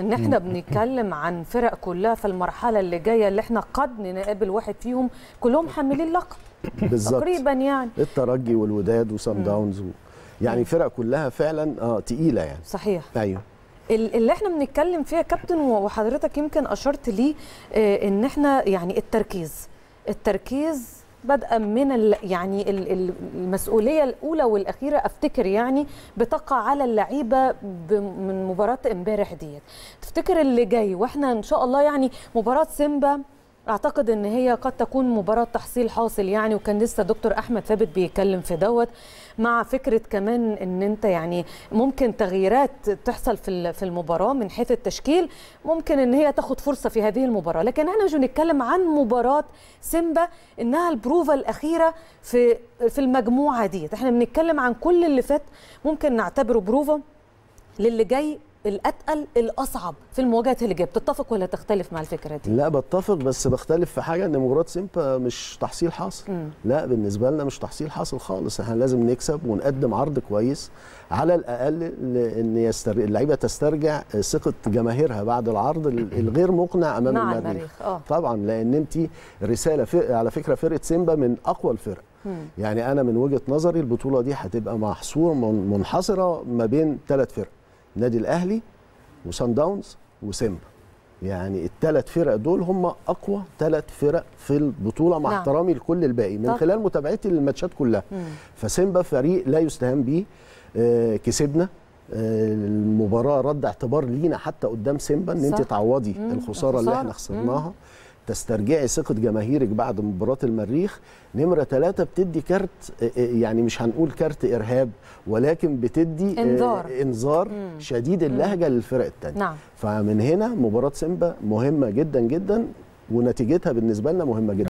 ان احنا بنتكلم عن فرق كلها في المرحله اللي جايه اللي احنا قد نقابل واحد فيهم كلهم حاملين لقب بالظبط تقريبا يعني الترجي والوداد وسان داونز و... يعني فرق كلها فعلا اه تقيله يعني صحيح ايوه اللي احنا بنتكلم فيها كابتن وحضرتك يمكن اشرت ليه آه، ان احنا يعني التركيز التركيز بدءا من يعني المسؤوليه الاولى والاخيره افتكر يعني بتقع على اللعيبه من مباراه امبارح ديت تفتكر اللي جاي واحنا ان شاء الله يعني مباراه سيمبا اعتقد ان هي قد تكون مباراه تحصيل حاصل يعني وكان لسه دكتور احمد ثابت بيتكلم في دوت مع فكره كمان ان انت يعني ممكن تغييرات تحصل في في المباراه من حيث التشكيل ممكن ان هي تاخد فرصه في هذه المباراه لكن احنا مش بنتكلم عن مباراه سيمبا انها البروفه الاخيره في في المجموعه ديت احنا بنتكلم عن كل اللي فات ممكن نعتبره بروفه للي جاي الاتقل الاصعب في المواجهات اللي جايه بتتفق ولا تختلف مع الفكره دي لا بتفق بس بختلف في حاجه ان مباراه سيمبا مش تحصيل حاصل مم. لا بالنسبه لنا مش تحصيل حاصل خالص احنا لازم نكسب ونقدم عرض كويس على الاقل ان يستر... اللعيبه تسترجع ثقه جماهيرها بعد العرض الغير مقنع امام مع المريخ, آه. طبعا لان انت رساله في... على فكره فرقه سيمبا من اقوى الفرق يعني انا من وجهه نظري البطوله دي هتبقى محصور منحصره ما بين ثلاث فرق نادي الاهلي وسان داونز وسيمبا يعني الثلاث فرق دول هم اقوى ثلاث فرق في البطوله مع نعم. احترامي لكل الباقي من طب. خلال متابعتي للماتشات كلها مم. فسيمبا فريق لا يستهان به آه، كسبنا آه، المباراه رد اعتبار لينا حتى قدام سيمبا ان انت تعوضي الخسارة اللي احنا خسرناها تسترجعي ثقه جماهيرك بعد مباراه المريخ نمره ثلاثة بتدي كارت آه، آه، يعني مش هنقول كارت ارهاب ولكن بتدي آه، انذار انذار شديد اللهجه مم. للفرق الثانيه نعم. فمن هنا مباراه سيمبا مهمه جدا جدا ونتيجتها بالنسبه لنا مهمه جدا